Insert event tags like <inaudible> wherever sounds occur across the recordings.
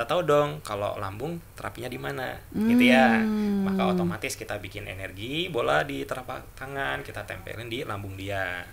kita tahu dong kalau lambung terapinya di mana hmm. gitu ya hmm. maka otomatis kita bikin energi bola di telapak tangan kita tempelin di lambung dia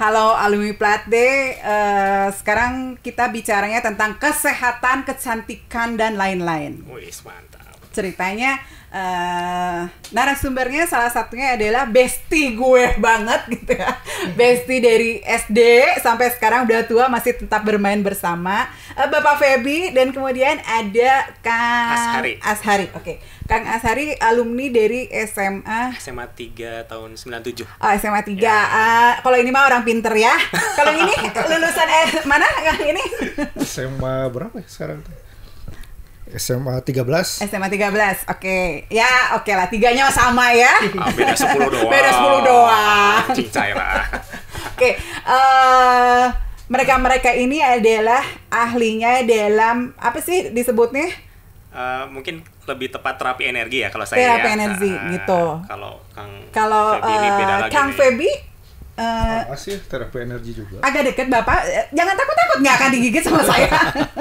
Halo alumni Plat D, uh, eh, sekarang kita bicaranya tentang kesehatan, kecantikan dan lain-lain. Wih, mantap. Ceritanya uh, narasumbernya salah satunya adalah besti gue banget gitu ya. <laughs> Besti dari SD sampai sekarang udah tua masih tetap bermain bersama uh, Bapak Febi dan kemudian ada Kang Ashari. Ashari. Oke. Okay. Kang Ashari alumni dari SMA SMA 3 tahun 97. Oh, SMA 3. Ya. Uh, kalau ini mah orang pinter ya. <laughs> Kalau ini lulusan eh, mana Kang ini? SMA berapa ya sekarang tuh? SMA 13 SMA 13 oke okay. ya oke okay lah tiganya sama ya ah, beda 10 <laughs> doang beda 10 doang ah, cincai lah <laughs> oke okay. uh, eh, mereka-mereka ini adalah ahlinya dalam apa sih disebutnya uh, mungkin lebih tepat terapi energi ya kalau saya terapi ya. energi uh, gitu kalau Kang kalau Febi uh, eh, Kang Febi Uh, eh, apa sih terapi energi juga. Agak deket bapak, eh, jangan takut takut nggak akan digigit sama <laughs> saya.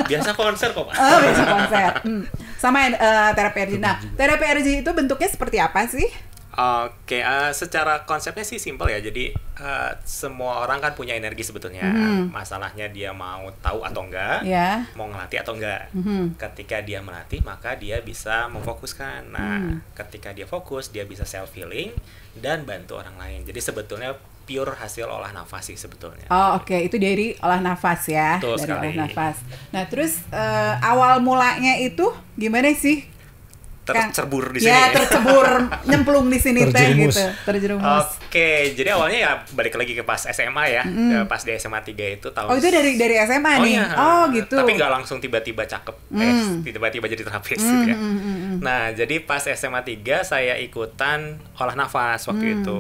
biasa konser kok pak. Oh biasa konser. Hmm. Sama uh, terapi energi. Nah terapi energi itu bentuknya seperti apa sih? Oke, okay, uh, secara konsepnya sih simple ya. Jadi uh, semua orang kan punya energi sebetulnya. Mm. Masalahnya dia mau tahu atau enggak, yeah. mau ngelatih atau enggak. Mm. Ketika dia melatih, maka dia bisa memfokuskan. Nah, mm. ketika dia fokus, dia bisa self healing dan bantu orang lain. Jadi sebetulnya pure hasil olah nafas sih sebetulnya. Oh oke, okay. itu dari olah nafas ya. Betul dari sekali. olah nafas. Nah terus uh, awal mulanya itu gimana sih? Tercebur di sini. Ya tercebur, <laughs> nyemplung di sini teh gitu, terjerumus. Oke, okay. jadi awalnya ya balik lagi ke pas SMA ya, mm. pas di SMA 3 itu tahun. Oh itu dari dari SMA oh, nih. Ya. Oh gitu. Tapi nggak langsung tiba-tiba cakep, eh, mm. eh, tiba-tiba jadi terapis mm, gitu ya. Mm, mm, mm. Nah jadi pas SMA 3 saya ikutan olah nafas waktu mm. itu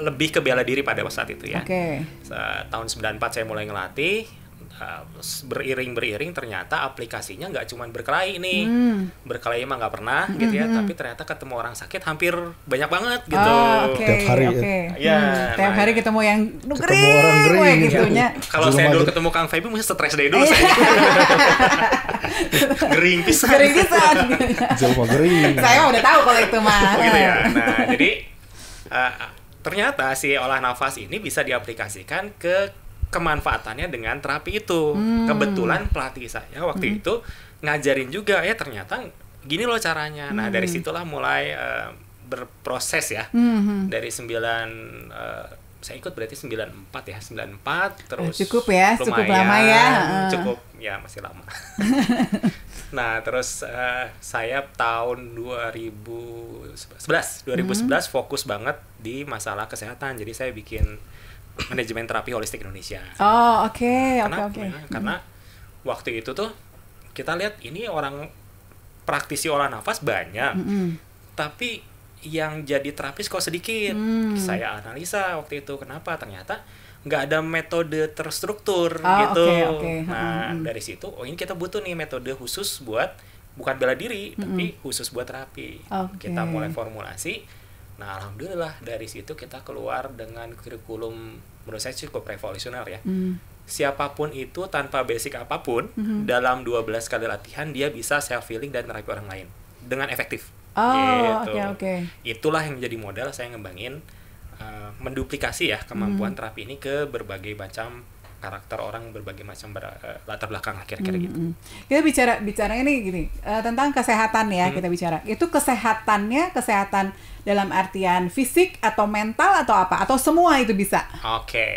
lebih ke bela diri pada saat itu ya. Oke. Okay. Tahun 94 saya mulai ngelatih eh, beriring-beriring ternyata aplikasinya nggak cuma berkelahi nih. Hmm. Berkelahi mah nggak pernah -hmm. gitu ya, hmm, hmm. tapi ternyata ketemu orang sakit hampir banyak banget gitu. Oh, okay. Tiap hari okay. ya. Iya, hmm. tiap nah, hari ketemu yang nukerin ketemu orang gue, gitu ya. Kalau saya dulu ketemu Kang Febi mesti stres deh dulu iya. <laughs> gering pisan. Gering pisan. Jauh gering. Saya udah tahu kalau itu mah. Oh, gitu ya. Nah, jadi eh, ternyata si olah nafas ini bisa diaplikasikan ke kemanfaatannya dengan terapi itu. Hmm. Kebetulan pelatih saya waktu hmm. itu ngajarin juga ya ternyata gini loh caranya. Nah, dari hmm. situlah mulai uh, berproses ya. Hmm. hmm. Dari sembilan. uh, saya ikut berarti 94 ya 94 terus cukup ya lumayan, cukup lama ya cukup ya masih lama <laughs> nah terus uh, saya tahun 2011 2011 hmm. fokus banget di masalah kesehatan jadi saya bikin manajemen terapi holistik Indonesia oh oke okay, oke okay, okay. Ya? karena hmm. waktu itu tuh kita lihat ini orang praktisi olah nafas banyak hmm. tapi yang jadi terapis kok sedikit hmm. saya analisa waktu itu kenapa ternyata nggak ada metode terstruktur oh, gitu okay, okay. nah hmm, hmm, hmm. dari situ oh ini kita butuh nih metode khusus buat bukan bela diri hmm. tapi hmm. khusus buat terapi okay. kita mulai formulasi nah alhamdulillah dari situ kita keluar dengan kurikulum menurut saya cukup revolusioner ya hmm siapapun itu tanpa basic apapun mm -hmm. dalam 12 kali latihan dia bisa self healing dan terapi orang lain dengan efektif. Oh, gitu. oke okay, Okay. Itulah yang jadi modal saya ngembangin uh, menduplikasi ya kemampuan mm. terapi ini ke berbagai macam karakter orang berbagai macam ber, uh, latar belakang akhir-akhir hmm, gitu. Hmm. Kita bicara bicara ini gini uh, tentang kesehatan ya mm. kita hmm. bicara. Itu kesehatannya kesehatan dalam artian fisik atau mental atau apa atau semua itu bisa. Oke. Okay.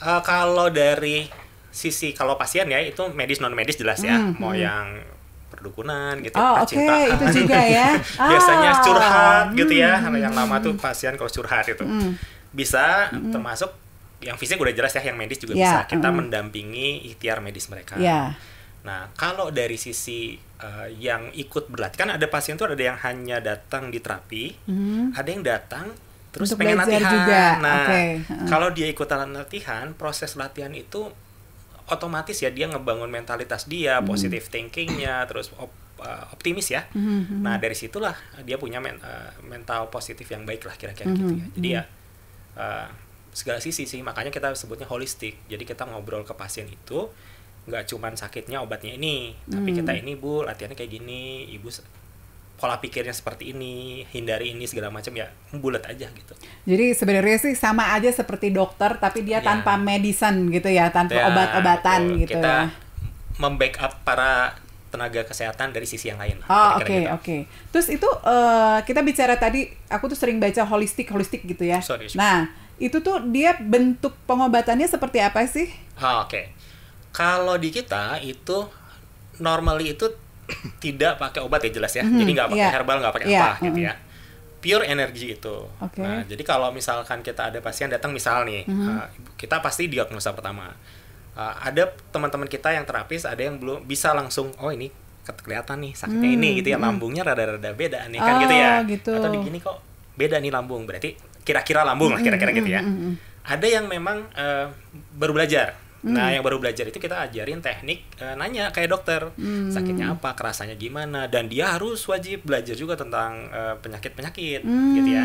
Uh, kalau dari sisi kalau pasien ya itu medis non medis jelas ya. Hmm, mau hmm. yang kedukunan gitu ya, oh, percintaan okay. itu juga ya <laughs> ah. biasanya curhat hmm. gitu ya yang lama tuh pasien kalau curhat itu hmm. bisa hmm. termasuk yang fisik udah jelas ya yang medis juga yeah. bisa kita hmm. mendampingi ikhtiar medis mereka yeah. Nah, kalau dari sisi uh, yang ikut berlatih, kan ada pasien tuh ada yang hanya datang di terapi, hmm. ada yang datang terus Untuk pengen latihan. Juga. Nah, okay. hmm. kalau dia ikut latihan, proses latihan itu otomatis ya dia ngebangun mentalitas dia mm. positive thinkingnya terus op, uh, optimis ya mm-hmm. nah dari situlah dia punya men, uh, mental positif yang baik lah kira-kira mm-hmm. gitu ya hmm, jadi ya uh, segala sisi sih makanya kita sebutnya holistik jadi kita ngobrol ke pasien itu nggak cuman sakitnya obatnya ini tapi kita ini bu latihannya kayak gini ibu pola pikirnya seperti ini, hindari ini segala macam ya bulat aja gitu. Jadi sebenarnya sih sama aja seperti dokter tapi dia ya. tanpa medicine gitu ya, tanpa ya, obat-obatan gitu kita Membackup para tenaga kesehatan dari sisi yang lain. Oh oke gitu. oke. Okay, gitu. okay. Terus itu uh, kita bicara tadi aku tuh sering baca holistik holistik gitu ya. Sorry, sorry. Nah itu tuh dia bentuk pengobatannya seperti apa sih? Oh, oke. Okay. Kalau di kita itu normally itu tidak pakai obat ya jelas ya. Hmm, jadi nggak pakai yeah. herbal, nggak pakai yeah. apa gitu mm-hmm. ya. Pure energi itu. Okay. Nah, jadi kalau misalkan kita ada pasien datang misal nih, mm-hmm. uh, kita pasti diagnosa pertama. Uh, ada teman-teman kita yang terapis, ada yang belum bisa langsung, oh ini kelihatan nih sakitnya hmm, ini mm-hmm. gitu ya, mm-hmm. lambungnya rada-rada beda nih oh, kan gitu ya. Oh, gitu. Atau begini kok beda nih lambung, berarti kira-kira lambung lah kira-kira gitu ya. Mm-hmm. Ada yang memang uh, baru belajar Nah, hmm. Nah, yang baru belajar itu kita ajarin teknik e, nanya kayak dokter, hmm. sakitnya apa, kerasanya gimana, dan dia harus wajib belajar juga tentang eh, penyakit-penyakit, hmm. gitu ya.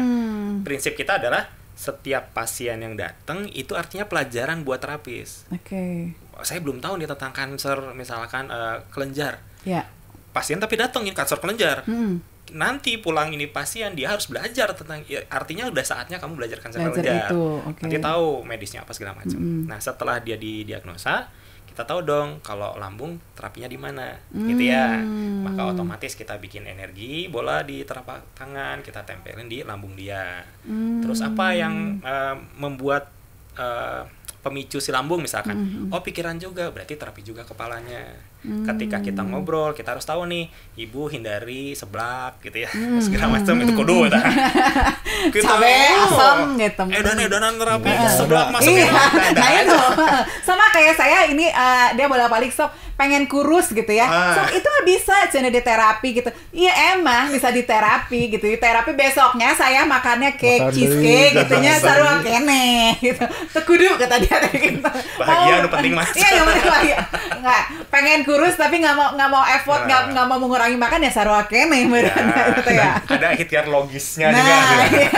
Prinsip kita adalah setiap pasien yang datang itu artinya pelajaran buat terapis. Oke. Okay. Saya belum tahu nih tentang kanker misalkan e, kelenjar. Ya. Yeah. Pasien tapi datang kanker kelenjar. Hmm nanti pulang ini pasien dia harus belajar tentang ya, artinya udah saatnya kamu belajarkan secara belajar itu, okay. nanti tahu medisnya apa segala macam. Mm Nah setelah dia didiagnosa kita tahu dong kalau lambung terapinya di mana mm. gitu ya mm. maka otomatis kita bikin energi bola di telapak tangan kita tempelin di lambung dia mm. terus apa yang uh, membuat uh, pemicu si lambung misalkan mm -hmm. oh pikiran juga berarti terapi juga kepalanya mm -hmm. ketika kita ngobrol kita harus tahu nih ibu hindari seblak gitu ya mm -hmm. segala macam itu kudu dah mm-hmm. kita <laughs> Cabe, asam gitu dan edanan terapi mm-hmm. seblak masuk iya. nah itu <laughs> sama kayak saya ini uh, dia bolak balik stop pengen kurus gitu ya. Ah. So itu nggak bisa cina di terapi gitu. Iya emang bisa di terapi gitu. Di terapi besoknya saya makannya cake, Makan cheesecake gitu ya. sarua kene gitu. Tekudu kata dia gitu. <laughs> Bahagia udah penting mas. Iya yang penting bahagia. Enggak, <laughs> pengen kurus tapi nggak mau nggak mau effort, nggak nah. mau mengurangi makan ya sarua kene ya, gitu ya. Ada ikhtiar logisnya nah, juga. Nah, iya.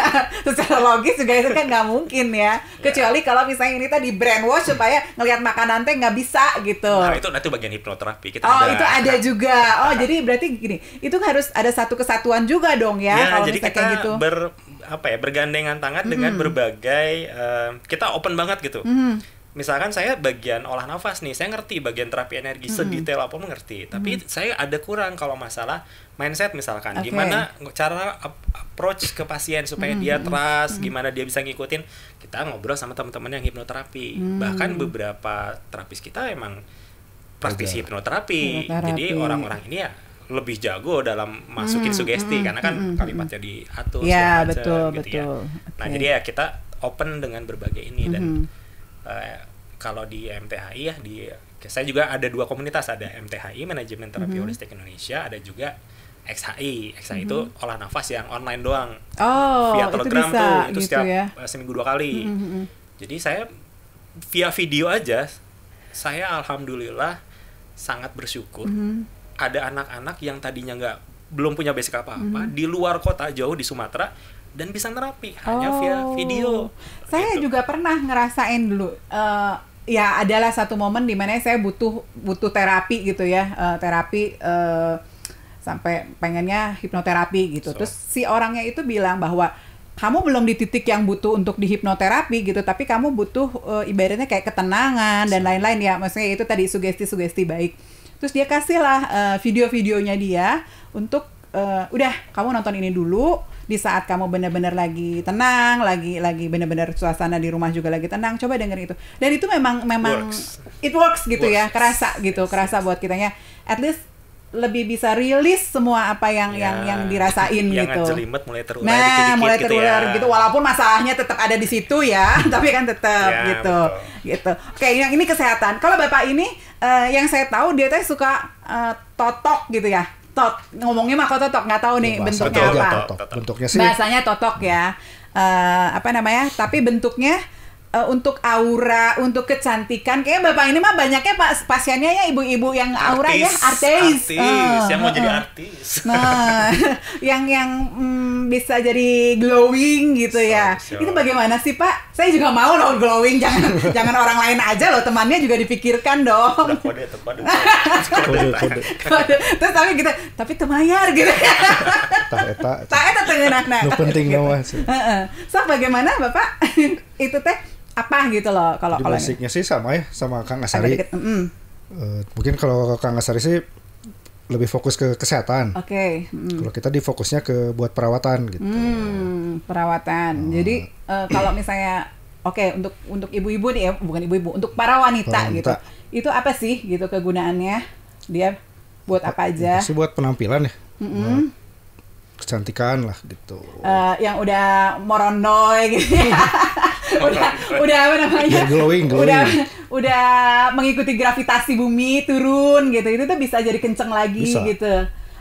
secara logis juga itu kan nggak mungkin ya. ya. Kecuali kalau misalnya ini tadi brainwash supaya ngelihat makanan teh nggak bisa gitu. Nah, itu nanti bagian dengan hipnoterapi kita oh ada. itu <laughs> ada juga oh jadi berarti gini itu harus ada satu kesatuan juga dong ya, ya kalau jadi kita kayak gitu ber apa ya bergandengan tangan hmm dengan berbagai uh, kita open banget gitu hmm Misalkan saya bagian olah nafas nih, saya ngerti bagian terapi energi hmm sedetail apa mengerti, tapi hmm saya ada kurang kalau masalah mindset misalkan, okay. gimana cara approach ke pasien supaya hmm dia trust, hmm gimana dia bisa ngikutin, kita ngobrol sama teman-teman yang hipnoterapi, hmm bahkan beberapa terapis kita emang praktisi hipnoterapi. hipnoterapi. Jadi orang-orang ini ya lebih jago dalam masukin hmm, sugesti hmm, karena kan hmm, kalimatnya diatur ya macam, betul gitu ya. betul ya. nah okay. jadi ya kita open dengan berbagai ini hmm. dan uh, kalau di MTHI ya di saya juga ada dua komunitas ada MTHI manajemen terapi hmm. holistik Indonesia ada juga XHI XHI hmm. itu mm-hmm. olah nafas yang online doang oh, via telegram itu bisa, tuh itu gitu setiap ya. Eh, seminggu dua kali hmm, hmm, hmm. jadi saya via video aja saya alhamdulillah sangat bersyukur mm-hmm. ada anak-anak yang tadinya nggak belum punya basic apa-apa mm-hmm. di luar kota jauh di Sumatera dan bisa nerapi hanya via oh. video. Saya gitu. juga pernah ngerasain dulu. Uh, ya adalah satu momen dimana saya butuh butuh terapi gitu ya uh, terapi. Uh, sampai pengennya hipnoterapi gitu. So. Terus si orangnya itu bilang bahwa kamu belum di titik yang butuh untuk dihipnoterapi gitu, tapi kamu butuh uh, ibaratnya kayak ketenangan dan lain-lain ya. Maksudnya itu tadi sugesti-sugesti baik. Terus dia kasihlah uh, video-videonya dia untuk uh, udah kamu nonton ini dulu di saat kamu benar-benar lagi tenang, lagi lagi benar-benar suasana di rumah juga lagi tenang, coba dengerin itu. Dan itu memang memang works. it works gitu ya, works. ya, kerasa gitu, yes, kerasa yes. buat kitanya. At least lebih bisa rilis semua apa yang ya, yang yang dirasain yang gitu. Jelimet mulai terulur. nah, dikit -dikit mulai terular gitu, ya. gitu walaupun masalahnya tetap ada di situ ya, <laughs> tapi kan tetap ya, gitu. Betul. Gitu. Oke, yang ini kesehatan. Kalau Bapak ini uh, yang saya tahu dia teh suka uh, totok gitu ya. Tot ngomongnya mah kok totok, nggak tahu nih ya, bentuknya apa. Totok. Bentuknya sih. Bahasanya totok ya. Uh, apa namanya? Tapi bentuknya uh, untuk aura, untuk kecantikan. Kayaknya bapak ini mah banyaknya pak pasiennya ya ibu-ibu yang aura artis, ya, artis. Artis, uh, yang mau uh, jadi eh. artis. Nah, <laughs> yang yang mm, bisa jadi glowing gitu ya. So. Itu bagaimana sih pak? Saya juga mau loh glowing, jangan <laughs> jangan orang lain aja loh temannya juga dipikirkan dong. Udah kode tempat <laughs> kode, kode. Terus tapi kita, tapi temayar gitu. tak eta, tak eta tengenana. penting gitu. sih. Uh -uh. So bagaimana bapak? itu teh apa gitu loh kalau kalau musiknya sih sama ya sama Kang Asari. Deket, mm -mm. Uh, mungkin kalau Kang Asari sih lebih fokus ke kesehatan. Oke. Okay. Mm. Kalau kita difokusnya ke buat perawatan gitu. Mm, perawatan. Oh. Jadi uh, kalau misalnya oke okay, untuk untuk ibu-ibu nih ya, bukan ibu-ibu, untuk para wanita, para wanita gitu. Itu apa sih gitu kegunaannya? Dia buat apa aja? Sih buat penampilan ya. Mm -hmm. Nah, kecantikan lah gitu. Uh, yang udah morondoy gitu. Ya. <laughs> udah <laughs> udah apa namanya glowing, glowing. udah udah mengikuti gravitasi bumi turun gitu itu tuh bisa jadi kenceng lagi bisa. gitu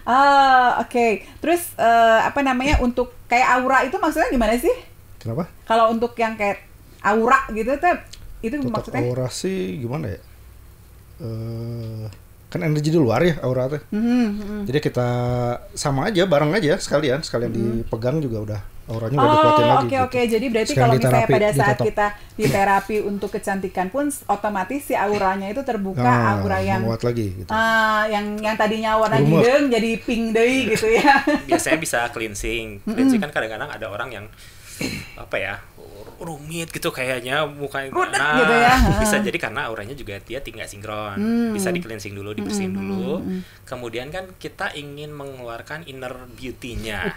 ah oke okay. terus uh, apa namanya untuk kayak aura itu maksudnya gimana sih kenapa kalau untuk yang kayak aura gitu tuh itu Tetap maksudnya aura sih gimana ya uh, kan energi di luar ya aura tuh mm -hmm. jadi kita sama aja bareng aja sekalian sekalian mm -hmm. dipegang juga udah auranya udah oh, dikuatin lagi. Oke gitu. oke. Okay. Jadi berarti kalau misalnya terapi, pada saat kita di terapi untuk kecantikan pun otomatis si auranya itu terbuka, nah, aura yang kuat lagi gitu. Uh, yang yang tadinya warna hidung jadi pink deh gitu ya. saya bisa cleansing. Cleansing mm -hmm. kan kadang-kadang ada orang yang apa ya rumit gitu kayaknya mukanya Rudet nah, gitu ya. <laughs> bisa jadi karena auranya juga dia tinggal sinkron hmm. bisa di cleansing dulu dibersihin hmm. hmm dulu hmm, hmm. kemudian kan kita ingin mengeluarkan inner beauty-nya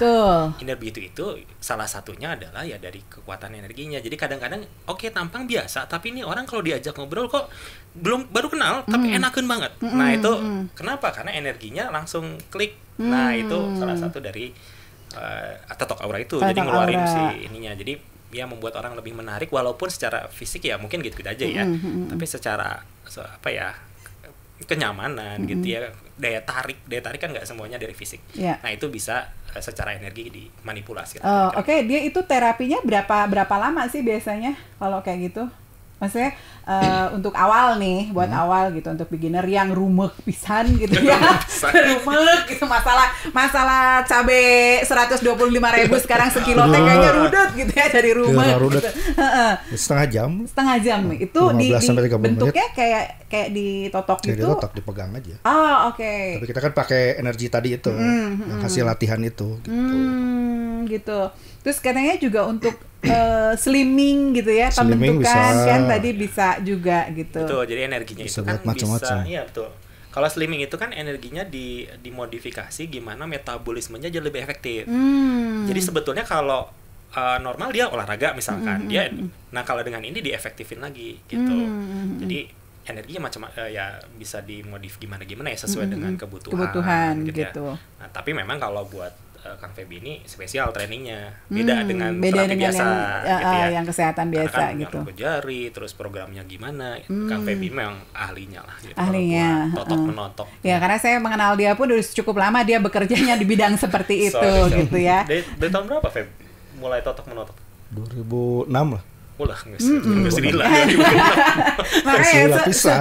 inner beauty itu salah satunya adalah ya dari kekuatan energinya jadi kadang-kadang oke okay, tampang biasa tapi ini orang kalau diajak ngobrol kok belum baru kenal tapi hmm. enakan banget hmm. nah itu hmm. kenapa karena energinya langsung klik hmm. nah itu salah satu dari uh, eh, tetok aura itu Tetok jadi ngeluarin aura. si ininya jadi ya membuat orang lebih menarik walaupun secara fisik ya mungkin gitu-gitu aja ya mm -hmm. tapi secara so, apa ya kenyamanan mm -hmm. gitu ya daya tarik daya tarik kan nggak semuanya dari fisik yeah. nah itu bisa e, secara energi dimanipulasi oh, oke okay. dia itu terapinya berapa berapa lama sih biasanya kalau kayak gitu maksudnya uh, untuk awal nih buat hmm. awal gitu untuk beginner yang rumek pisan gitu ya <laughs> rumek gitu masalah masalah cabe lima ribu sekarang sekilo teh kayaknya rudet gitu ya dari iya, rumah gitu. setengah jam setengah jam hmm. itu di, di bentuknya menit. kayak kayak ditotok kayak gitu ditotok dipegang aja oh oke okay. tapi kita kan pakai energi tadi itu hmm, yang hmm, hasil hmm. latihan itu gitu hmm, gitu Terus katanya juga untuk uh, slimming gitu ya, slimming pembentukan bisa. kan tadi bisa juga gitu. Betul, jadi energinya bisa itu kan macam-macam. bisa. Iya, betul. Kalau slimming itu kan energinya di dimodifikasi gimana metabolismenya jadi lebih efektif. Hmm. Jadi sebetulnya kalau uh, normal dia olahraga misalkan, hmm. hmm dia hmm, hmm. nah kalau dengan ini diefektifin lagi gitu. Hmm. Jadi energinya macam uh, ya bisa dimodif gimana gimana ya sesuai hmm. dengan kebutuhan, kebutuhan gitu. Ya. gitu. Ya. Nah, tapi memang kalau buat uh, Kang Feby ini spesial trainingnya beda hmm, dengan beda terapi dengan biasa yang, gitu eh, ya. Eh, yang kesehatan biasa Karena kan gitu jari terus programnya gimana gitu. hmm. Kang Feby memang ahlinya lah gitu. ahlinya totok uh. menotok ya karena saya mengenal dia pun udah cukup lama dia bekerjanya di bidang seperti <laughs> itu Sorry, gitu ya dari, dari tahun berapa Feb mulai totok menotok 2006 lah lah nggak sih nggak Srila makanya ya,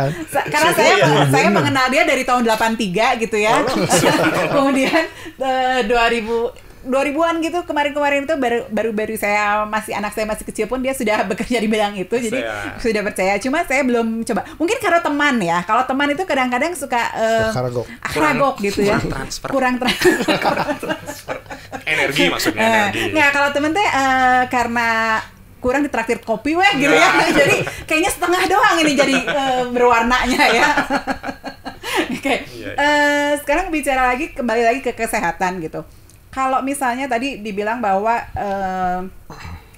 karena saya saya mengenal dia dari tahun 83 gitu ya oh, <laughs> kemudian 2000 eh, 2000-an gitu kemarin-kemarin itu baru baru baru saya masih anak saya masih kecil pun dia sudah <laughs> bekerja di bidang itu jadi saya... sudah percaya cuma saya belum coba mungkin karena teman ya kalau teman itu kadang-kadang suka uh, eh, akaragok. kurang, gitu ya kurang transfer kurang, tra <laughs> kurang transfer energi maksudnya eh, energi nggak kalau teman teh uh, karena kurang ditraktir kopi weh gitu ya. Iya. <laughs> jadi kayaknya setengah doang ini jadi uh, berwarnanya ya. <laughs> Oke. Okay. Iya, iya. Uh, eh, sekarang bicara lagi kembali lagi ke kesehatan gitu. Kalau misalnya tadi dibilang bahwa uh,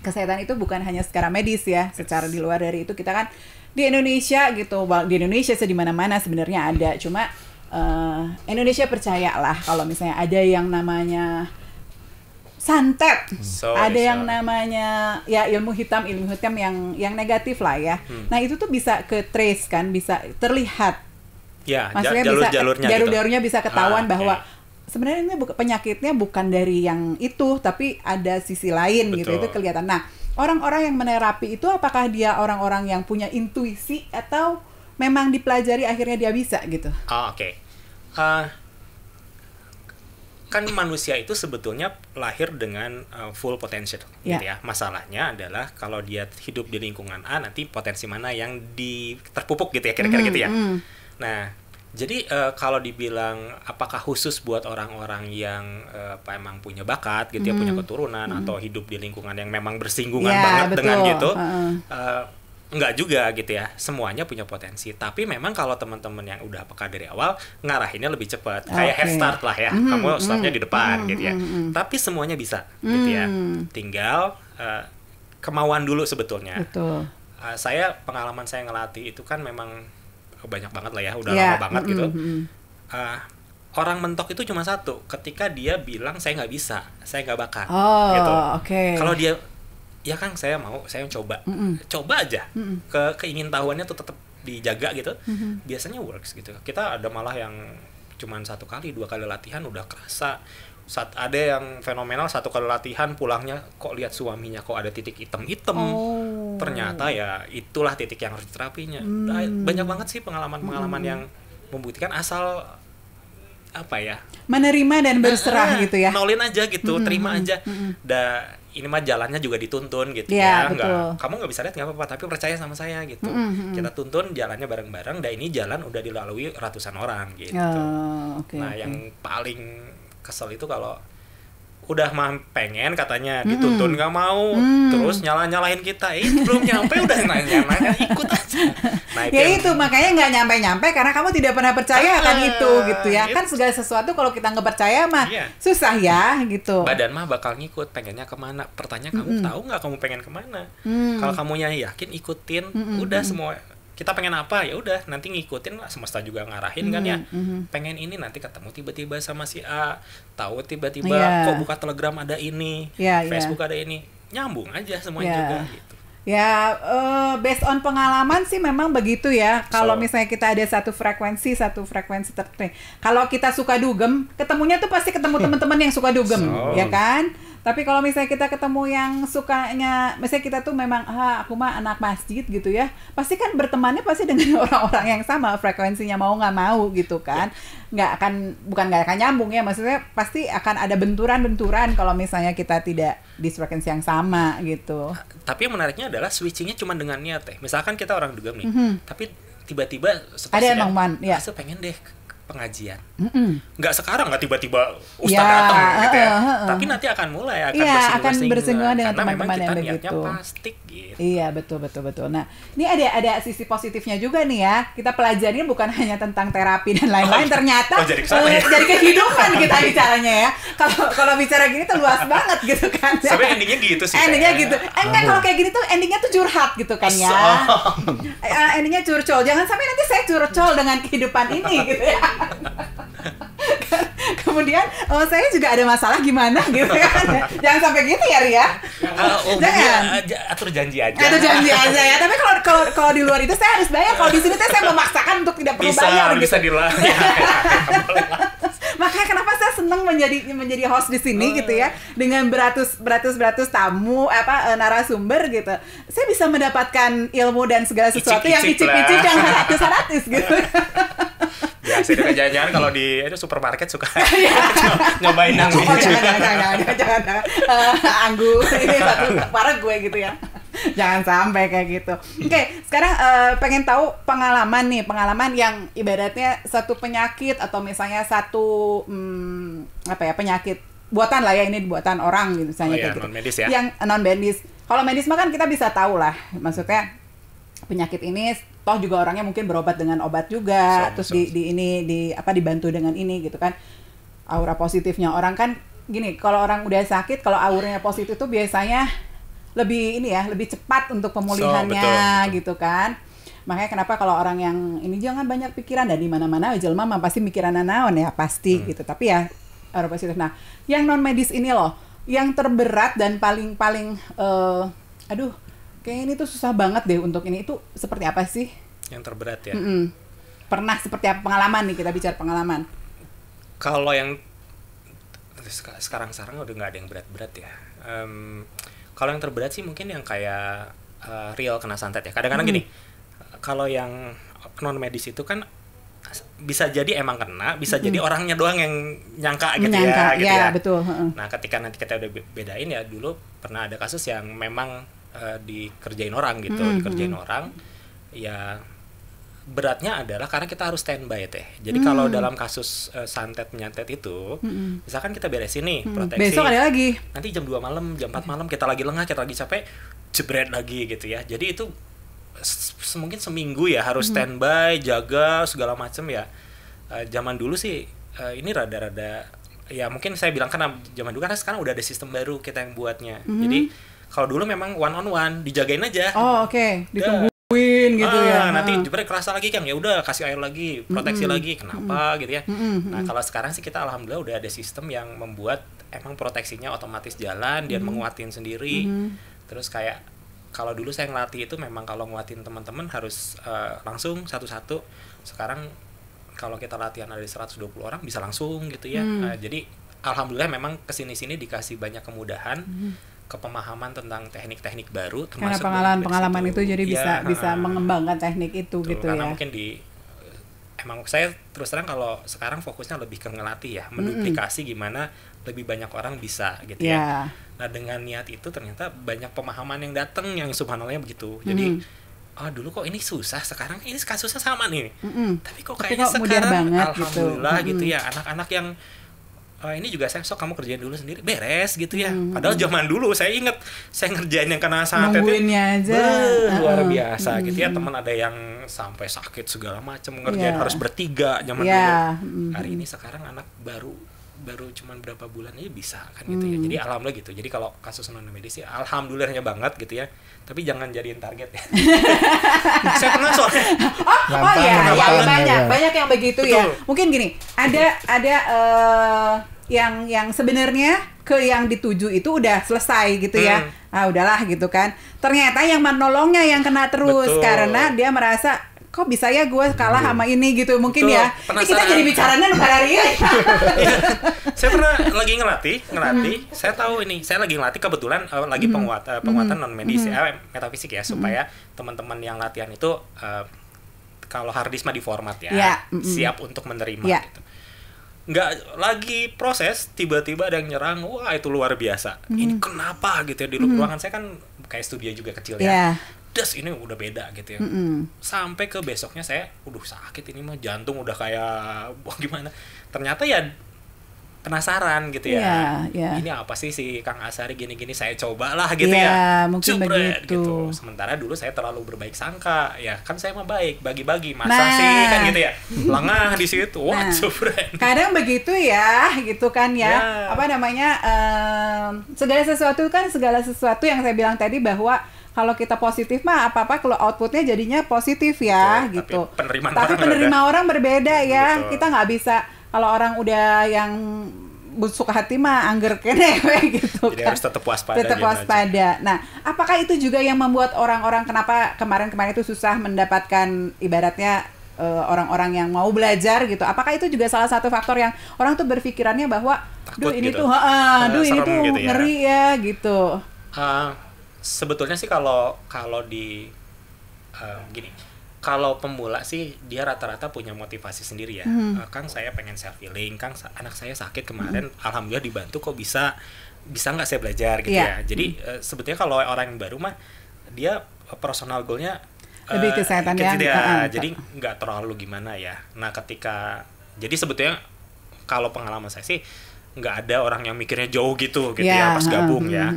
kesehatan itu bukan hanya secara medis ya, secara di luar dari itu kita kan di Indonesia gitu, di Indonesia sih di mana-mana sebenarnya ada. Cuma uh, Indonesia percayalah kalau misalnya ada yang namanya santet. So, ada so. yang uh, namanya ya ilmu hitam, ilmu hitam yang yang negatif lah ya. Hmm. Nah, itu tuh bisa ke trace kan, bisa terlihat. Ya, maksudnya jalur bisa jalurnya jalur-jalurnya gitu. bisa ketahuan ah, bahwa sebenarnya ini penyakitnya bukan dari yang itu, tapi ada sisi lain Betul. gitu. Itu kelihatan. Nah, orang-orang yang menerapi itu apakah dia orang-orang yang punya intuisi atau memang dipelajari akhirnya dia bisa gitu? Ah, oke. Okay. Uh, kan manusia itu sebetulnya lahir dengan uh, full potential yeah. gitu ya. ya. Masalahnya adalah kalau dia hidup di lingkungan A nanti potensi mana yang di terpupuk gitu ya kira-kira mm, gitu ya. Mm. Nah, jadi uh, kalau dibilang apakah khusus buat orang-orang yang uh, apa emang punya bakat gitu mm. ya punya hmm. keturunan mm. atau hidup di lingkungan yang memang bersinggungan yeah, banget betul. dengan gitu uh, uh Enggak juga gitu ya. Semuanya punya potensi. Tapi memang kalau teman-teman yang udah peka dari awal ngarahinnya lebih cepat. Okay. Kayak head start lah ya. Mm, Kamu hmm. startnya mm, di depan mm, gitu ya. Mm, mm. Tapi semuanya bisa mm. gitu ya. Hmm. Tinggal uh, kemauan dulu sebetulnya. Betul. Uh, saya pengalaman saya ngelatih itu kan memang banyak banget lah ya. Udah yeah. lama banget mm, gitu. Uh, orang mentok itu cuma satu ketika dia bilang saya nggak bisa saya nggak bakal oh, gitu okay. kalau dia ya kan saya mau saya coba mm -mm. coba aja mm -mm. ke tahuannya tuh tetap dijaga gitu mm -hmm. biasanya works gitu kita ada malah yang cuman satu kali dua kali latihan udah kerasa saat ada yang fenomenal satu kali latihan pulangnya kok lihat suaminya kok ada titik hitam hitam oh. ternyata ya itulah titik yang harus terapinya mm. Nah, banyak banget sih pengalaman-pengalaman mm. yang membuktikan asal apa ya menerima dan berserah nah, gitu ya nolin aja gitu hmm. terima hmm, aja hmm. hmm. da ini mah jalannya juga dituntun gitu yeah, ya nggak kamu nggak bisa lihat nggak apa-apa tapi percaya sama saya gitu mm -hmm. kita tuntun jalannya bareng-bareng dan ini jalan udah dilalui ratusan orang gitu oh, okay, nah okay. yang paling kesel itu kalau udah mah pengen katanya mm dituntun nggak mau mm. terus nyalah nyalahin kita eh belum nyampe udah nanya nanya ikut aja Naikin. ya itu makanya nggak nyampe nyampe karena kamu tidak pernah percaya akan itu gitu ya kan segala sesuatu kalau kita nggak percaya mah iya. susah ya gitu badan mah bakal ngikut pengennya kemana pertanyaan kamu mm tahu nggak kamu pengen kemana mm. kalau kamu yakin ikutin mm -mm. udah semua kita pengen apa ya udah nanti ngikutin lah semesta juga ngarahin mm kan ya mm-hmm, mm-hmm. pengen ini nanti ketemu tiba-tiba sama si A tahu tiba-tiba yeah. kok buka telegram ada ini yeah, iya. Facebook yeah. ada ini nyambung aja semuanya yeah. juga gitu Ya, uh, based on pengalaman sih memang begitu ya. Kalau so, misalnya kita ada satu frekuensi, satu frekuensi tertentu. Kalau kita suka dugem, ketemunya tuh pasti ketemu iya. teman-teman yang suka dugem, so, ya kan? Tapi kalau misalnya kita ketemu yang sukanya, misalnya kita tuh memang, ah aku mah anak masjid gitu ya, pasti kan bertemannya pasti dengan <laughs> orang-orang yang sama frekuensinya mau nggak mau gitu kan, ya. nggak akan bukan nggak akan nyambung ya, maksudnya pasti akan ada benturan-benturan kalau misalnya kita tidak di frekuensi yang sama gitu. Ah, tapi yang menariknya adalah switchingnya cuma dengan niat teh. Ya. Misalkan kita orang dugem nih, mm -hmm. tapi tiba-tiba ada yang ya. Ah, pengen deh pengajian mm nggak sekarang nggak tiba-tiba ustadz ya, datang gitu ya uh, uh, uh, tapi nanti akan mulai akan ya, bersinggungan akan bersinggungan dengan teman-teman yang begitu plastik gitu iya betul betul betul nah ini ada ada sisi positifnya juga nih ya kita pelajari bukan hanya tentang terapi dan lain-lain oh, ternyata oh, jadi, kesana, uh, ya? jadi kehidupan kita bicaranya ya kalau kalau bicara gini tuh luas banget gitu kan tapi endingnya gitu sih endingnya gitu eh, kalau kayak gini tuh endingnya tuh curhat gitu kan ya so. uh, eh, eh, endingnya curcol jangan sampai nanti saya curcol dengan kehidupan ini gitu ya <laughs> kemudian oh, saya juga ada masalah gimana <laughs> gitu kan jangan sampai gitu ya Ria <laughs> jangan atur janji aja atur janji aja ya tapi kalau kalau kalau di luar itu saya harus bayar kalau di sini saya, saya memaksakan untuk tidak perlu bisa, bayar bisa gitu. bisa di makanya kenapa saya senang menjadi menjadi host di sini uh. gitu ya dengan beratus beratus beratus tamu apa eh, narasumber gitu saya bisa mendapatkan ilmu dan segala sesuatu icik, yang icik-icik yang ratus-ratus gitu biasa ya, itu jangan-jangan kalau di itu supermarket suka <laughs> iya. nyobain nang jangan jangan, jangan, jangan, jangan, eh, anggu <laughs> ini satu parah gue gitu ya jangan sampai kayak gitu. Oke, okay, sekarang uh, pengen tahu pengalaman nih, pengalaman yang ibaratnya satu penyakit atau misalnya satu hmm, apa ya penyakit buatan lah ya ini buatan orang gitu misalnya oh, iya, kayak gitu. Non medis ya. Yang non medis. Kalau medis mah kan kita bisa tahu lah, maksudnya penyakit ini toh juga orangnya mungkin berobat dengan obat juga sama, terus sama. Di, di ini di apa dibantu dengan ini gitu kan aura positifnya orang kan gini kalau orang udah sakit kalau auranya positif itu biasanya lebih ini ya lebih cepat untuk pemulihannya so, betul, betul. gitu kan makanya kenapa kalau orang yang ini jangan banyak pikiran dan di mana-mana jelma mah pasti mikiran naon ya pasti hmm. gitu tapi ya aura positif nah yang non medis ini loh yang terberat dan paling paling uh, aduh kayaknya ini tuh susah banget deh untuk ini itu seperti apa sih yang terberat ya mm -mm. pernah seperti apa pengalaman nih kita bicara pengalaman kalau yang sekarang sekarang udah nggak ada yang berat-berat ya um, kalau yang terberat sih mungkin yang kayak uh, real kena santet ya kadang-kadang hmm. gini kalau yang non medis itu kan bisa jadi emang kena, bisa hmm. jadi orangnya doang yang nyangka gitu ya, nyangka, ya, gitu ya. ya. Betul. Nah, ketika nanti kita udah bedain ya dulu pernah ada kasus yang memang uh, dikerjain orang gitu hmm. dikerjain hmm. orang ya beratnya adalah karena kita harus standby teh. Jadi hmm. kalau dalam kasus uh, eh, santet nyantet itu, hmm. misalkan kita beresin nih hmm. proteksi. Besok ada lagi. Nanti jam 2 malam, jam 4 malam kita lagi lengah, kita lagi capek, jebret lagi gitu ya. Jadi itu se mungkin seminggu ya harus hmm. standby, jaga segala macem ya. Uh, zaman dulu sih uh, ini rada-rada ya mungkin saya bilang karena zaman dulu karena sekarang udah ada sistem baru kita yang buatnya. Hmm. Jadi kalau dulu memang one on one dijagain aja oh oke okay. ditungguin gitu ya. ah, ya nanti jebret kerasa lagi kang ya udah kasih air lagi proteksi mm -hmm. lagi kenapa mm -hmm. gitu ya mm -hmm. nah kalau sekarang sih kita alhamdulillah udah ada sistem yang membuat emang proteksinya otomatis jalan mm -hmm. dia menguatin sendiri mm -hmm. terus kayak kalau dulu saya ngelatih itu memang kalau nguatin teman-teman harus uh, langsung satu-satu sekarang kalau kita latihan ada 120 orang bisa langsung gitu ya mm. uh, jadi alhamdulillah memang kesini-sini dikasih banyak kemudahan mm kepemahaman tentang teknik-teknik baru termasuk karena pengalaman pengalaman itu, jadi bisa ya, bisa mengembangkan teknik itu tuh, gitu karena ya mungkin di emang saya terus terang kalau sekarang fokusnya lebih ke ngelatih ya menduplikasi mm -hmm. gimana lebih banyak orang bisa gitu yeah. ya iya. nah dengan niat itu ternyata banyak pemahaman yang datang yang subhanallah begitu jadi mm -hmm oh dulu kok ini susah sekarang ini kasusnya sama nih mm -mm. tapi kok kayaknya tapi sekarang banget, gitu. alhamdulillah gitu, mm -mm. gitu ya anak-anak yang oh ini juga saya sok kamu kerjain dulu sendiri beres gitu ya hmm. padahal zaman dulu saya inget saya ngerjain yang kena sangat itu aja luar biasa hmm. gitu ya hmm. teman ada yang sampai sakit segala macam ngerjain yeah. harus bertiga zaman yeah. dulu hmm. hari ini sekarang anak baru baru cuman berapa bulan aja bisa kan gitu ya. hmm. ya jadi alhamdulillah gitu jadi kalau kasus non medis sih alhamdulillahnya banget gitu ya tapi jangan jadiin target ya <laughs> saya pernah soalnya oh, oh iya, iya, ya, ya banyak banyak, banyak yang begitu ya. Betul. ya mungkin gini ada ada uh, yang yang sebenarnya ke yang dituju itu udah selesai gitu ya hmm. ah udahlah gitu kan ternyata yang menolongnya yang kena terus Betul. karena dia merasa kok bisa ya gue kalah iya. sama ini gitu mungkin Betul. ya Penasaran. kita jadi bicaranya pada hari ini saya pernah lagi ngelatih ngelatih hmm. saya tahu ini saya lagi ngelatih kebetulan uh, lagi hmm. penguat, uh, penguatan hmm. non medis ya, hmm. eh, metafisik ya mm-hmm. supaya teman-teman yang latihan itu uh, kalau hardisma di format ya hmm. siap untuk menerima ya. gitu nggak lagi proses tiba-tiba ada yang nyerang wah itu luar biasa mm. ini mm-hmm. kenapa gitu ya di mm. ruangan saya kan kayak studio juga kecil ya yeah das ini udah beda gitu ya mm -hmm. sampai ke besoknya saya udah sakit ini mah jantung udah kayak <laughs> gimana ternyata ya penasaran gitu ya yeah, yeah. ini apa sih si Kang Asari gini-gini saya coba lah gitu yeah, ya mungkin begitu gitu. sementara dulu saya terlalu berbaik sangka ya kan saya mah baik bagi-bagi masa nah. sih kan gitu ya lengah di situ wah nah, kadang begitu ya gitu kan ya yeah. apa namanya um, segala sesuatu kan segala sesuatu yang saya bilang tadi bahwa kalau kita positif mah apa-apa kalau outputnya jadinya positif ya Betul, gitu. Tapi tapi penerima orang berbeda ya. Betul. Kita nggak bisa kalau orang udah yang busuk hati mah angger kene <laughs> gitu Jadi kan. harus tetap waspada. Tetap waspada. Nah, apakah itu juga yang membuat orang-orang kenapa kemarin-kemarin itu susah mendapatkan ibaratnya eh, orang-orang yang mau belajar gitu. Apakah itu juga salah satu faktor yang orang tuh berpikirannya bahwa duh ini gitu. tuh, ah, duh ini tuh gitu ya. ngeri ya, ya gitu. Uh, sebetulnya sih kalau kalau di uh, gini kalau pemula sih dia rata-rata punya motivasi sendiri ya mm. uh, kang saya pengen self healing kang anak saya sakit hmm. kemarin mm. alhamdulillah dibantu kok bisa bisa nggak saya belajar gitu yeah. ya jadi mm. uh, sebetulnya kalau orang yang baru mah dia personal goalnya lebih uh, lebih kesehatan ya uh, jadi nggak terlalu gimana ya nah ketika jadi sebetulnya kalau pengalaman saya sih nggak ada orang yang mikirnya jauh gitu gitu yeah, ya pas gabung ya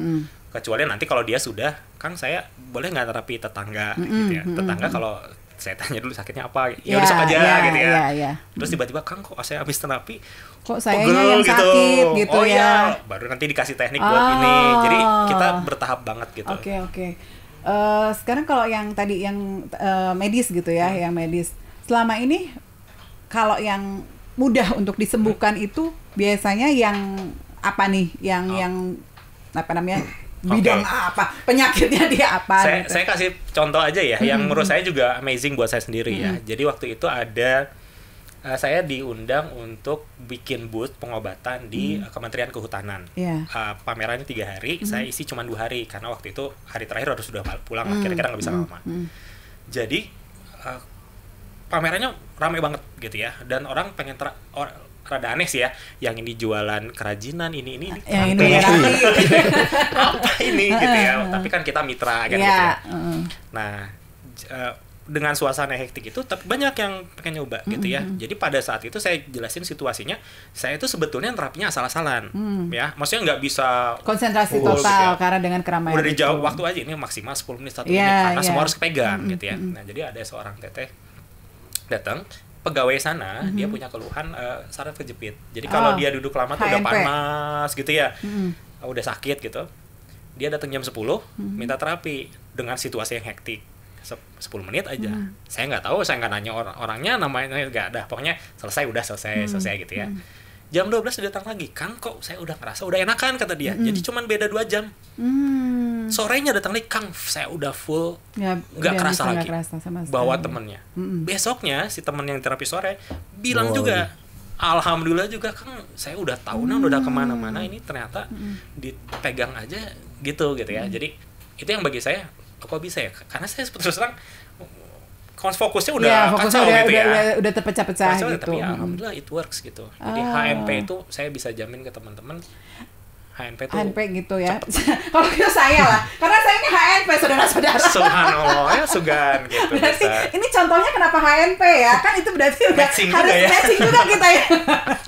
kecuali nanti kalau dia sudah kang saya boleh nggak terapi tetangga mm, gitu ya tetangga kalau saya tanya dulu sakitnya apa ya, ya udah yeah, aja yeah, gitu ya yeah, yeah. terus tiba-tiba kang kok saya habis terapi kok saya yang gitu. sakit gitu oh, ya. ya baru nanti dikasih teknik oh. buat ini jadi kita oh. bertahap banget gitu oke okay, oke okay. uh, eh, sekarang kalau yang tadi yang uh, medis gitu ya hmm. yang medis selama ini kalau yang mudah untuk disembuhkan itu biasanya yang apa nih yang oh. yang apa namanya bidang okay. apa penyakitnya dia apa saya, gitu. saya kasih contoh aja ya hmm. yang mm-hmm. menurut saya juga amazing buat saya sendiri hmm. ya mm-hmm. jadi waktu itu ada uh, saya diundang untuk bikin booth pengobatan di hmm. Kementerian Kehutanan yeah. Iya. uh, pamerannya tiga hari hmm. saya isi cuma dua hari karena waktu itu hari terakhir harus sudah pulang kira mm-hmm. kira-kira nggak bisa hmm. lama hmm. jadi uh, pamerannya ramai banget gitu ya dan orang pengen ter or, rada aneh sih ya yang ini jualan kerajinan ini ini ini yang ini apa ini <laughs> gitu ya tapi kan kita mitra kan yeah. gitu ya nah eh, dengan suasana hektik itu tapi banyak yang pengen nyoba mm -hmm. gitu ya mm-hmm. jadi pada saat itu saya jelasin situasinya saya itu sebetulnya terapinya asal-asalan mm. ya maksudnya nggak bisa konsentrasi full, total gitu ya. karena dengan keramaian udah dijawab waktu aja ini maksimal 10 menit satu yeah, menit karena yeah. semua harus pegang mm -hmm. gitu ya nah jadi ada seorang teteh datang pegawai sana mm -hmm. dia mhm. punya keluhan uh, saraf kejepit. Jadi kalau oh, dia duduk lama tuh udah panas gitu ya. Mm -hmm. Udah sakit gitu. Dia datang jam 10 mm -hmm. minta terapi dengan situasi yang hektik. sepuluh 10 menit aja. Mm -hmm. Saya nggak tahu, saya nggak nanya orang orangnya namanya nggak ada. Pokoknya selesai udah selesai, mm -hmm. selesai gitu ya. Mm -hmm jam 12 dia datang lagi kang kok saya udah ngerasa udah enakan kata dia mm jadi cuman beda dua jam mm. sorenya datang lagi kang saya udah full ya, nggak ya, kerasa lagi kerasa sama bawa temennya mm besoknya si temen yang terapi sore bilang wow. juga alhamdulillah juga kang saya udah tahu mm. udah kemana-mana ini ternyata mm dipegang aja gitu gitu ya mm. jadi itu yang bagi saya kok bisa ya karena saya terus terang kons fokusnya udah ya, fokusnya kacau udah, gitu udah, ya. Udah, udah terpecah-pecah ya, gitu. Tapi ya, hmm. alhamdulillah it works gitu. Jadi oh. Ah. HMP itu saya bisa jamin ke teman-teman HNP tuh HNP gitu ya <laughs> kalau itu saya lah karena saya ini HNP saudara-saudara subhanallah ya sugan <laughs> gitu berarti bisa. ini contohnya kenapa HNP ya kan itu berarti udah harus juga ya. matching juga kita ya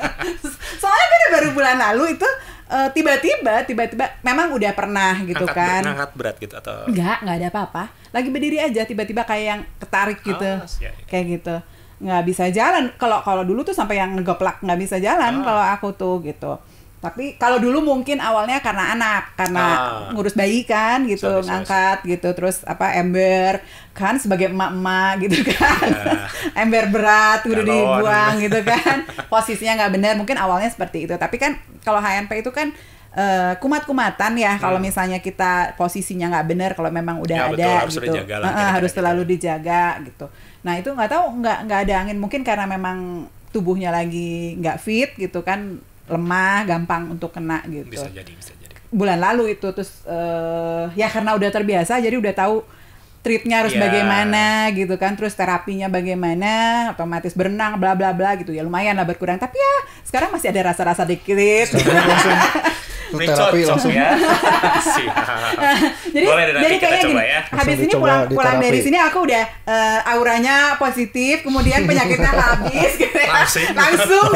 <laughs> soalnya kan baru bulan lalu itu uh, tiba-tiba tiba-tiba memang udah pernah gitu angkat, kan angkat berat gitu atau nggak nggak ada apa-apa lagi berdiri aja tiba-tiba kayak yang ketarik gitu oh, ya, ya. kayak gitu nggak bisa jalan kalau kalau dulu tuh sampai yang ngegeplak nggak bisa jalan oh. kalau aku tuh gitu tapi kalau dulu mungkin awalnya karena anak karena ah. ngurus bayi kan gitu sorry, ngangkat sorry. gitu terus apa ember kan sebagai emak-emak gitu <laughs> kan yeah. ember berat udah dibuang gitu kan posisinya nggak benar mungkin awalnya seperti itu tapi kan kalau HNP itu kan uh, kumat-kumatan ya hmm. kalau misalnya kita posisinya nggak benar kalau memang udah ya, ada betul, gitu harus, lah, uh, kira -kira harus selalu dijaga gitu nah itu nggak tahu nggak nggak ada angin mungkin karena memang tubuhnya lagi nggak fit gitu kan lemah, gampang untuk kena gitu. Bisa jadi, bisa jadi. Bulan lalu itu terus uh, ya karena udah terbiasa jadi udah tahu treatnya harus yeah. bagaimana gitu kan terus terapinya bagaimana otomatis berenang bla bla bla gitu ya lumayan lah berkurang tapi ya sekarang masih ada rasa-rasa dikit ini terapi langsung ya. <laughs> <laughs> jadi Boleh, jadi kayaknya gini, ya. habis ini pulang pulang dari sini aku udah uh, auranya positif, kemudian penyakitnya habis gitu ya. Langsing. Langsung, <laughs>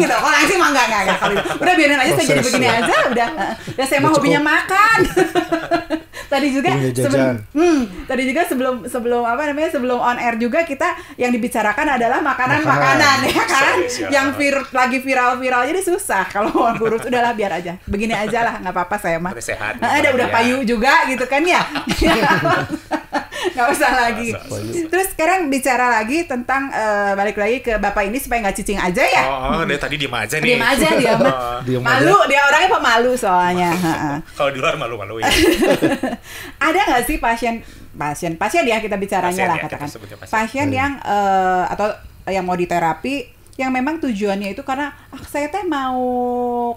gitu. Oh, langsing mah enggak enggak enggak. Gitu. Udah biarin aja saya jadi begini aja udah. Udah saya mau hobinya makan. tadi juga sebelum hmm, tadi juga sebelum sebelum apa namanya sebelum on air juga kita yang dibicarakan adalah makanan-makanan ya kan yang vir, lagi viral-viral jadi susah kalau ngurus udahlah biar aja. begitu begini aja lah nggak apa-apa saya mah. Udah sehat. Nah, ada udah ya. payu juga gitu kan ya. <laughs> nggak usah lagi. Terus sekarang bicara lagi tentang uh, balik lagi ke bapak ini supaya nggak cicing aja ya. Oh, oh dari tadi diem aja nih. Diem aja dia <laughs> mah. Oh. Malu dia orangnya pemalu soalnya. <laughs> Kalau di luar malu-malu ya. ada nggak sih pasien pasien pasien ya kita bicaranya pasien lah ya, katakan. Pasien, pasien iya. yang uh, atau yang mau diterapi yang memang tujuannya itu karena ah, saya teh mau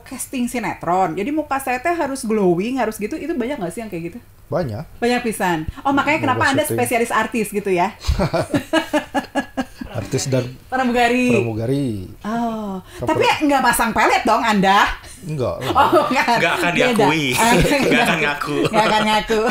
casting sinetron jadi muka saya teh harus glowing harus gitu itu banyak nggak sih yang kayak gitu banyak banyak pisan oh makanya kenapa syuting. anda spesialis artis gitu ya <laughs> artis dan pramugari pramugari oh tapi nggak pasang pelet dong anda Enggak. <laughs> Oh, enggak. Enggak <laughs> ah, akan diakui. Enggak akan ngaku. Enggak akan ngaku.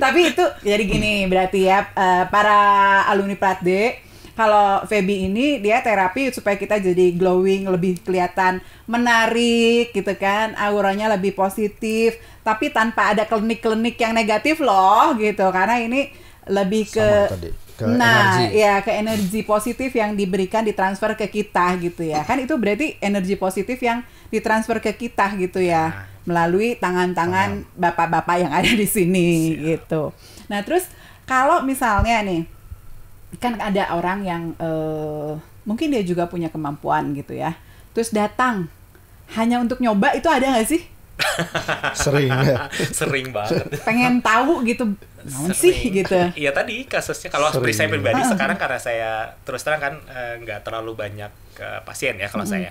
Tapi itu jadi gini berarti ya eh, para alumni Prat D kalau Feby ini dia terapi supaya kita jadi glowing, lebih kelihatan menarik gitu kan, auranya lebih positif, tapi tanpa ada klinik-klinik yang negatif loh gitu. Karena ini lebih ke Ke nah, energi. ya ke energi positif yang diberikan ditransfer ke kita gitu ya. Kan itu berarti energi positif yang ditransfer ke kita gitu ya. Nah. Melalui tangan-tangan bapak-bapak yang ada di sini Siap. gitu. Nah, terus kalau misalnya nih kan ada orang yang uh, mungkin dia juga punya kemampuan gitu ya terus datang hanya untuk nyoba itu ada nggak sih <laughs> sering ya. sering banget pengen tahu gitu namun sih gitu <laughs> iya tadi kasusnya kalau saya pribadi uh. sekarang karena saya terus terang kan eh, nggak uh, terlalu banyak uh, pasien ya kalau mm -hmm. saya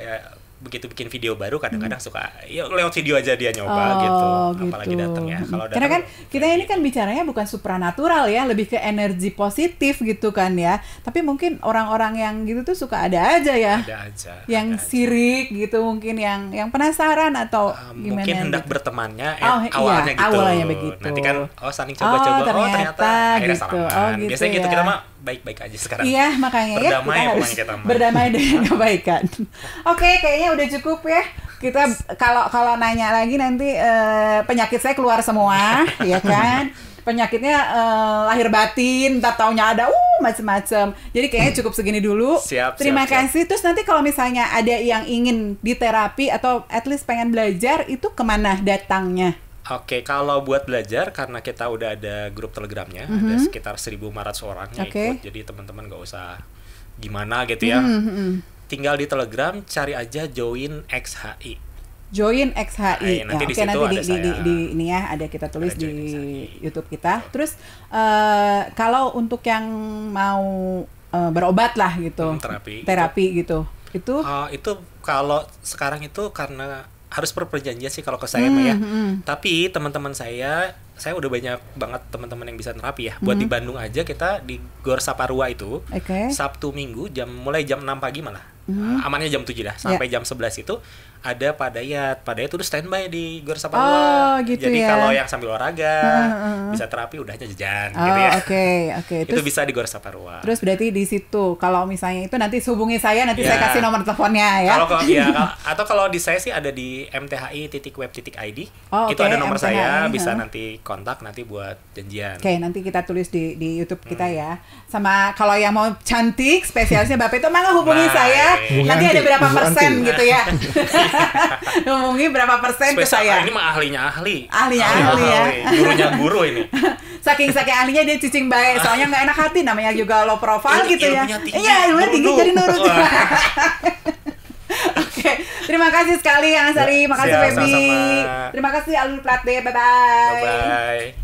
ya, begitu bikin video baru kadang-kadang hmm. suka ya lewat video aja dia nyoba oh, gitu. gitu apalagi datang ya kalau karena kan kita ini kan bicaranya bukan supranatural ya lebih ke energi positif gitu kan ya tapi mungkin orang-orang yang gitu tuh suka ada aja ya ada aja yang ada sirik aja. gitu mungkin yang yang penasaran atau uh, gimana mungkin hendak gitu. bertemannya eh, oh, iya, awalnya iya, gitu awalnya begitu nanti kan oh saling coba-coba oh, ternyata, oh, ternyata gitu. akhirnya salaman oh, gitu biasanya gitu, ya. gitu kita mah baik-baik aja sekarang. Iya, makanya ya, berdamai ya. Berdamai kita harus berdamai dengan <laughs> kebaikan. Oke, okay, kayaknya udah cukup ya. Kita kalau kalau nanya lagi nanti uh, penyakit saya keluar semua, <laughs> ya kan? penyakitnya uh, lahir batin, tak taunya ada uh macem-macem Jadi kayaknya hmm. cukup segini dulu. Siap. Terima siap, kasih. Siap. Terus nanti kalau misalnya ada yang ingin diterapi atau at least pengen belajar itu kemana datangnya? Oke, okay, kalau buat belajar karena kita udah ada grup telegramnya, mm -hmm. ada mhm. sekitar 1.500 orang yang okay. ikut. Jadi teman-teman gak usah gimana gitu ya. Mm -hmm. Tinggal di telegram cari aja join XHI. Join XHI. Nah, iya, ya, nanti di okay, nanti di, di, di, di ini ya ada kita tulis ada di YouTube kita. Terus uh, kalau untuk yang mau uh, berobat lah gitu, hmm, terapi, terapi gitu, gitu. itu uh, itu kalau sekarang itu karena harus perjanjian sih kalau ke saya ya. hmm, ya. Hmm. Tapi teman-teman saya, saya udah banyak banget teman-teman yang bisa terapi ya. Buat hmm. di Bandung aja kita di Gor Saparua itu okay. Sabtu Minggu jam mulai jam 6 pagi malah hmm. amannya jam 7 lah ya. sampai yeah. jam 11 itu ada padayat padayat itu udah standby di Gor sapa oh, gitu jadi ya. kalau yang sambil olahraga uh, uh, uh. bisa terapi udah aja jajan oh, gitu ya oke okay, oke okay. itu bisa di Gor sapa terus berarti di situ kalau misalnya itu nanti hubungi saya nanti yeah. saya kasih nomor teleponnya ya kalau ya, kalau ya atau kalau di saya sih ada di mthi titik web titik id oh, okay, itu ada nomor MTHI, saya huh. Ya. bisa nanti kontak nanti buat janjian oke okay, nanti kita tulis di di YouTube hmm. kita ya sama kalau yang mau cantik spesialisnya Bapak itu mana hubungi nah, saya nanti ada berapa persen anti. gitu ya <laughs> ngomongin berapa persen Spesial, ke saya ini mah ahlinya ahli ahlinya ahli, ahli, ya gurunya guru ini <laughs> saking saking ahlinya dia cicing baik soalnya nggak enak hati namanya juga low profile gitu ya iya ilmunya tinggi jadi nurut <laughs> Oke, terima kasih sekali Yang Sari, makasih Feby. Terima kasih Alur Plate, bye-bye. Bye-bye.